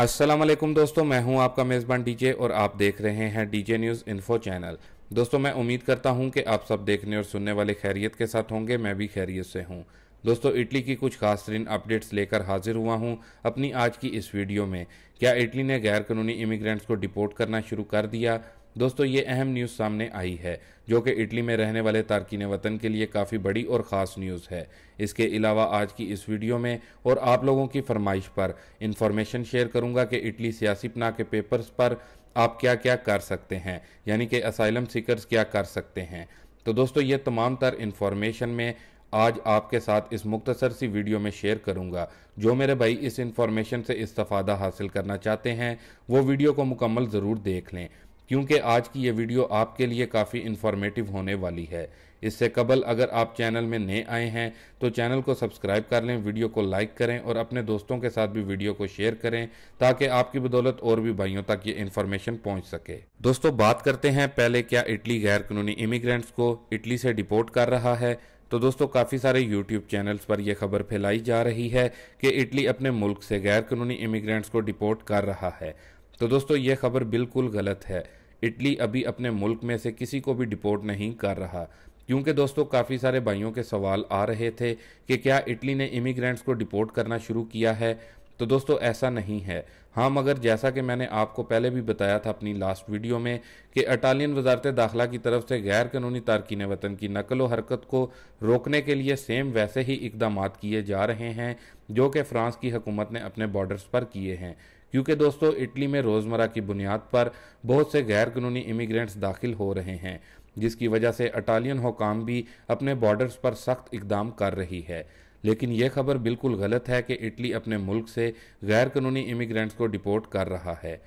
असलम दोस्तों मैं हूं आपका मेज़बान डीजे और आप देख रहे हैं डीजे न्यूज़ इन्फो चैनल दोस्तों मैं उम्मीद करता हूं कि आप सब देखने और सुनने वाले खैरियत के साथ होंगे मैं भी खैरियत से हूं दोस्तों इटली की कुछ खास तरीन अपडेट्स लेकर हाजिर हुआ हूं अपनी आज की इस वीडियो में क्या इटली ने गैर कानूनी इमिग्रेंट्स को डिपोर्ट करना शुरू कर दिया दोस्तों ये अहम न्यूज़ सामने आई है जो कि इटली में रहने वाले तारकिन वतन के लिए काफ़ी बड़ी और ख़ास न्यूज़ है इसके अलावा आज की इस वीडियो में और आप लोगों की फरमाइश पर इंफॉर्मेशन शेयर करूंगा कि इटली सियासी पना के पेपर्स पर आप क्या क्या कर सकते हैं यानी कि असाइलम सिकर्स क्या कर सकते हैं तो दोस्तों ये तमाम तर इन्फॉर्मेशन में आज आपके साथ इस मुख्तसर सी वीडियो में शेयर करूंगा जो मेरे भाई इस इन्फॉर्मेशन से इस्तफ़ादा हासिल करना चाहते हैं वो वीडियो को मुकम्मल ज़रूर देख लें क्योंकि आज की ये वीडियो आपके लिए काफ़ी इन्फॉर्मेटिव होने वाली है इससे कबल अगर आप चैनल में नए आए हैं तो चैनल को सब्सक्राइब कर लें वीडियो को लाइक करें और अपने दोस्तों के साथ भी वीडियो को शेयर करें ताकि आपकी बदौलत और भी भाइयों तक ये इन्फॉर्मेशन पहुंच सके दोस्तों बात करते हैं पहले क्या इटली गैर कानूनी इमिग्रेंट्स को इटली से डिपोर्ट कर रहा है तो दोस्तों काफ़ी सारे यूट्यूब चैनल्स पर यह खबर फैलाई जा रही है कि इटली अपने मुल्क से गैर कानूनी इमिग्रेंट्स को डिपोर्ट कर रहा है तो दोस्तों ये खबर बिल्कुल गलत है इटली अभी अपने मुल्क में से किसी को भी डिपोर्ट नहीं कर रहा क्योंकि दोस्तों काफ़ी सारे भाइयों के सवाल आ रहे थे कि क्या इटली ने इमिग्रेंट्स को डिपोर्ट करना शुरू किया है तो दोस्तों ऐसा नहीं है हाँ मगर जैसा कि मैंने आपको पहले भी बताया था अपनी लास्ट वीडियो में कि अटालियन वजारत दाखिला की तरफ से गैर कानूनी तारकिन वतन की नकल व हरकत को रोकने के लिए सेम वैसे ही इकदाम किए जा रहे हैं जो कि फ्रांस की हुकूमत ने अपने बॉर्डर्स पर किए हैं क्योंकि दोस्तों इटली में रोज़मर्रा की बुनियाद पर बहुत से गैर कानूनी इमिग्रेंट्स दाखिल हो रहे हैं जिसकी वजह से अटालियन हुकाम भी अपने बॉर्डर्स पर सख्त इकदाम कर रही है लेकिन यह खबर बिल्कुल गलत है कि इटली अपने मुल्क से गैर कानूनी इमिग्रेंट्स को डिपोर्ट कर रहा है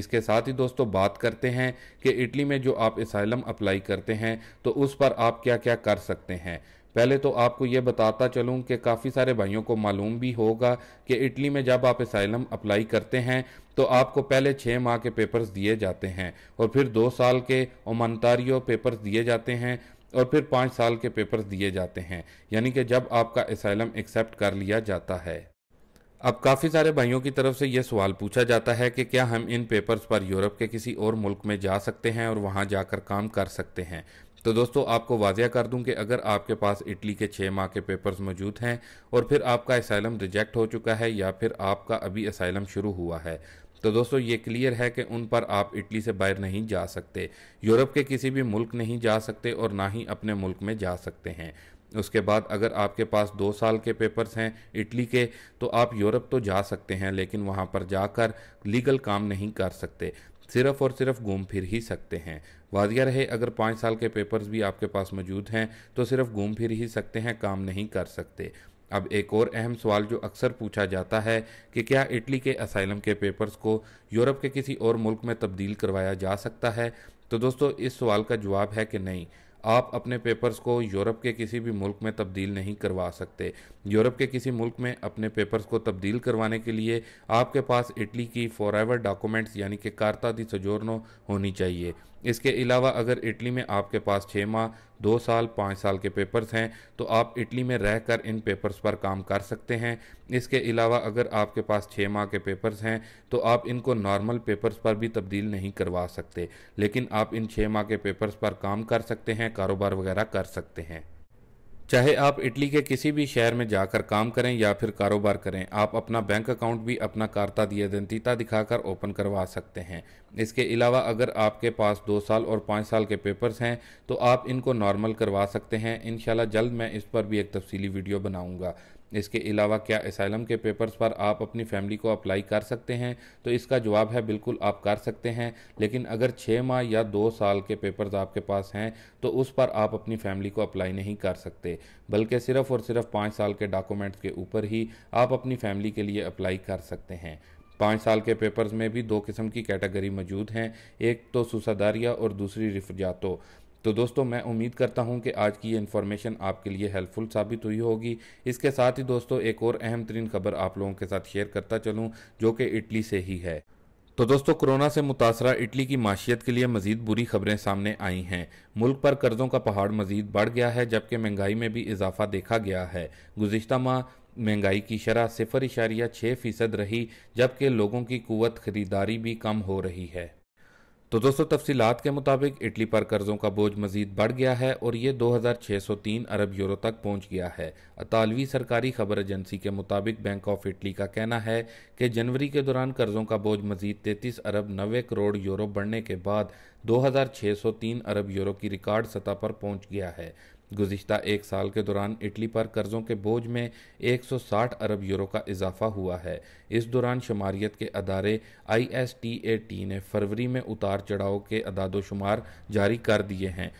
इसके साथ ही दोस्तों बात करते हैं कि इटली में जो आप इसाइलम अप्लाई करते हैं तो उस पर आप क्या क्या कर सकते हैं पहले तो आपको ये बताता चलूँ कि काफ़ी सारे भाइयों को मालूम भी होगा कि इटली में जब आप इसलम अप्लाई करते हैं तो आपको पहले छः माह के पेपर्स दिए जाते हैं और फिर दो साल के ओमानतारियों पेपर्स दिए जाते हैं और फिर पाँच साल के पेपर्स दिए जाते हैं यानी कि जब आपका असाइलम एक्सेप्ट कर लिया जाता है अब काफ़ी सारे भाइयों की तरफ से यह सवाल पूछा जाता है कि क्या हम इन पेपर्स पर यूरोप के किसी और मुल्क में जा सकते हैं और वहाँ जाकर काम कर सकते हैं तो दोस्तों आपको वाजिया कर दूं कि अगर आपके पास इटली के छः माह के पेपर्स मौजूद हैं और फिर आपका असाइलम रिजेक्ट हो चुका है या फिर आपका अभी असाइलम शुरू हुआ है तो दोस्तों ये क्लियर है कि उन पर आप इटली से बाहर नहीं जा सकते यूरोप के किसी भी मुल्क नहीं जा सकते और ना ही अपने मुल्क में जा सकते हैं उसके बाद अगर आपके पास दो साल के पेपर्स हैं इटली के तो आप यूरोप तो जा सकते हैं लेकिन वहाँ पर जाकर लीगल काम नहीं कर सकते सिर्फ और सिर्फ घूम फिर ही सकते हैं वादिया रहे अगर पाँच साल के पेपर्स भी आपके पास मौजूद हैं तो सिर्फ घूम फिर ही सकते हैं काम नहीं कर सकते अब एक और अहम सवाल जो अक्सर पूछा जाता है कि क्या इटली के असाइलम के पेपर्स को यूरोप के किसी और मुल्क में तब्दील करवाया जा सकता है तो दोस्तों इस सवाल का जवाब है कि नहीं आप अपने पेपर्स को यूरोप के किसी भी मुल्क में तब्दील नहीं करवा सकते यूरोप के किसी मुल्क में अपने पेपर्स को तब्दील करवाने के लिए आपके पास इटली की फॉरएवर डॉक्यूमेंट्स यानी कि कारता दी सजोरनो होनी चाहिए इसके अलावा अगर इटली में आपके पास छः माह दो साल पाँच साल के पेपर्स हैं तो आप इटली में रह कर इन पेपर्स पर काम कर सकते हैं इसके अलावा अगर आपके पास छः माह के पेपर्स हैं तो आप इनको नॉर्मल पेपर्स पर भी तब्दील नहीं करवा सकते लेकिन आप इन छः माह के पेपर्स पर काम कर सकते हैं कारोबार वगैरह कर सकते हैं चाहे आप इटली के किसी भी शहर में जाकर काम करें या फिर कारोबार करें आप अपना बैंक अकाउंट भी अपना कार्ता दी एजेंतीता दिखाकर ओपन करवा सकते हैं इसके अलावा अगर आपके पास दो साल और पाँच साल के पेपर्स हैं तो आप इनको नॉर्मल करवा सकते हैं इन जल्द मैं इस पर भी एक तफसीली वीडियो बनाऊँगा इसके अलावा क्या असाइलम के पेपर्स पर आप अपनी फैमिली को अप्लाई कर सकते हैं तो इसका जवाब है बिल्कुल आप कर सकते हैं लेकिन अगर छः माह या दो साल के पेपर्स आपके पास हैं तो उस पर आप अपनी फैमिली को अप्लाई नहीं कर सकते बल्कि सिर्फ़ और सिर्फ पाँच साल के डॉक्यूमेंट्स के ऊपर ही आप अपनी फैमिली के लिए अप्लाई कर सकते हैं पाँच साल के पेपर्स में भी दो किस्म की कैटेगरी मौजूद हैं एक तो सुसादारिया और दूसरी रिफ्रजातो तो दोस्तों मैं उम्मीद करता हूं कि आज की ये इन्फॉर्मेशन आपके लिए हेल्पफुल साबित हुई होगी इसके साथ ही दोस्तों एक और अहम तरीन खबर आप लोगों के साथ शेयर करता चलूँ जो कि इटली से ही है तो दोस्तों कोरोना से मुतासरा इटली की माशियत के लिए मजीद बुरी खबरें सामने आई हैं मुल्क पर कर्जों का पहाड़ मजीद बढ़ गया है जबकि महंगाई में भी इजाफा देखा गया है गुज्त माह महंगाई की शरह सिफर इशारिया छः फीसद रही जबकि लोगों की कुत खरीदारी भी कम हो रही है तो दोस्तों तफसीत के मुताबिक इटली पर कर्जों का बोझ मजीद बढ़ गया है और ये 2603 अरब यूरो तक पहुंच गया है अतालवी सरकारी खबर एजेंसी के मुताबिक बैंक ऑफ इटली का कहना है कि जनवरी के दौरान कर्जों का बोझ मजीद 33 अरब नबे करोड़ यूरो बढ़ने के बाद 2603 अरब यूरो की रिकॉर्ड सतह पर पहुंच गया है गुज्त एक साल के दौरान इटली पर कर्ज़ों के बोझ में 160 अरब यूरो का इजाफा हुआ है इस दौरान शुमारीत के अदारे I S T A T ने फरवरी में उतार चढ़ाव के अदादोशुमार जारी कर दिए हैं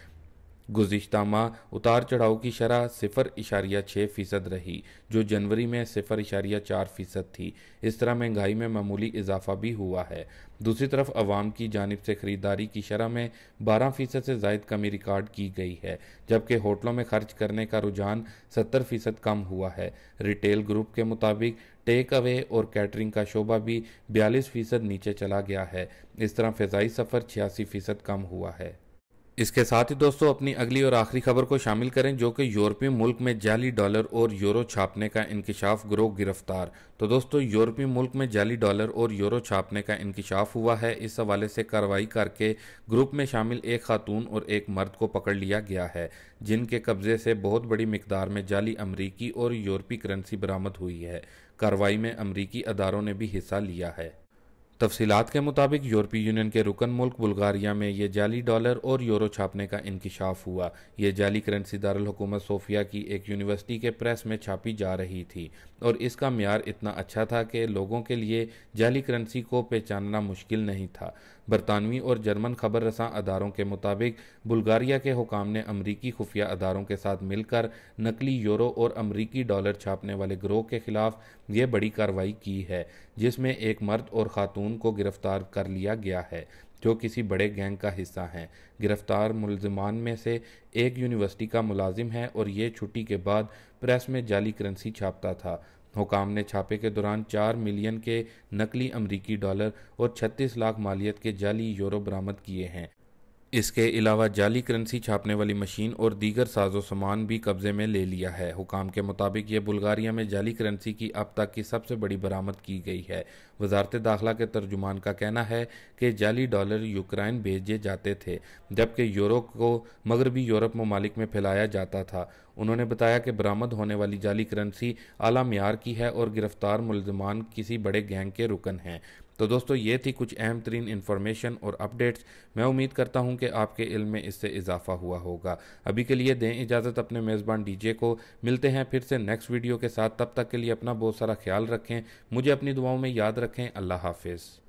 गुज्त माह उतार चढ़ाव की शरह सिफर इशारिया छः फ़ीसद रही जो जनवरी में सिफर इशारिया चार फ़ीसद थी इस तरह महंगाई में मामूली इजाफा भी हुआ है दूसरी तरफ अवाम की जानब से ख़रीदारी की शरह में बारह फ़ीसद से जायद कमी रिकॉर्ड की गई है जबकि होटलों में खर्च करने का रुझान सत्तर फ़ीसद कम हुआ है रिटेल ग्रुप के मुताबिक टेक अवे और कैटरिंग का शोबा भी बयालीस फ़ीसद नीचे चला गया है इस तरह फ़जाई सफ़र छियासी फ़ीसद कम हुआ है इसके साथ ही दोस्तों अपनी अगली और आखिरी खबर को शामिल करें जो कि यूरोपीय मुल्क में जाली डॉलर और यूरो छापने का इंकशाफ ग्रोह गिरफ्तार तो दोस्तों यूरोपीय मुल्क में जाली डॉलर और यूरो छापने का इंकशाफ हुआ है इस हवाले से कार्रवाई करके ग्रुप में शामिल एक खातून और एक मर्द को पकड़ लिया गया है जिनके कब्जे से बहुत बड़ी मकदार में जाली अमरीकी और यूरोपीय करेंसी बरामद हुई है कार्रवाई में अमरीकी अदारों ने भी हिस्सा लिया है तफसीत के मुताबिक यूरोपीय यूनियन के रुकन मुल्क बुल्गारिया में ये जाली डॉलर और यूरो छापने का इंकशाफ हुआ ये जाली करेंसी दारकूमत सोफिया की एक यूनिवर्सिटी के प्रेस में छापी जा रही थी और इसका मैार इतना अच्छा था कि लोगों के लिए जाली करेंसी को पहचानना मुश्किल नहीं था बरतानवी और जर्मन खबर रसा अदारों के मुताबिक बुल्गारिया के हुकाम ने अमरीकी खुफिया अदारों के साथ मिलकर नकली यूरो और अमरीकी डॉलर छापने वाले ग्रोह के खिलाफ ये बड़ी कार्रवाई की है जिसमें एक मर्द और खातून को गिरफ्तार कर लिया गया है जो किसी बड़े गैंग का हिस्सा हैं गिरफ्तार मुलजमान में से एक यूनिवर्सिटी का मुलाजिम है और ये छुट्टी के बाद प्रेस में जाली करेंसी छापता था हुकाम ने छापे के दौरान चार मिलियन के नकली अमरीकी डॉलर और छत्तीस लाख मालियत के जाली यूरो बरामद किए हैं इसके अलावा जाली करेंसी छापने वाली मशीन और दीगर साजो सामान भी कब्जे में ले लिया है हुकाम के मुताबिक ये बुल्गारिया में जाली करेंसी की अब तक की सबसे बड़ी बरामद की गई है वजारत दाखिला के तर्जुमान का कहना है कि जाली डॉलर यूक्रेन भेजे जाते थे जबकि यूरो को मगरबी यूरोप ममालिक में फैलाया जाता था उन्होंने बताया कि बरामद होने वाली जाली करेंसी आला मीर की है और गिरफ्तार मुलजमान किसी बड़े गैंग के रुकन हैं तो दोस्तों ये थी कुछ अहम तरीन इन्फॉर्मेशन और अपडेट्स मैं उम्मीद करता हूँ कि आपके इल्म में इससे इजाफा हुआ होगा अभी के लिए दें इजाज़त अपने मेज़बान डीजे को मिलते हैं फिर से नेक्स्ट वीडियो के साथ तब तक के लिए अपना बहुत सारा ख्याल रखें मुझे अपनी दुआओं में याद रखें अल्लाह हाफिज़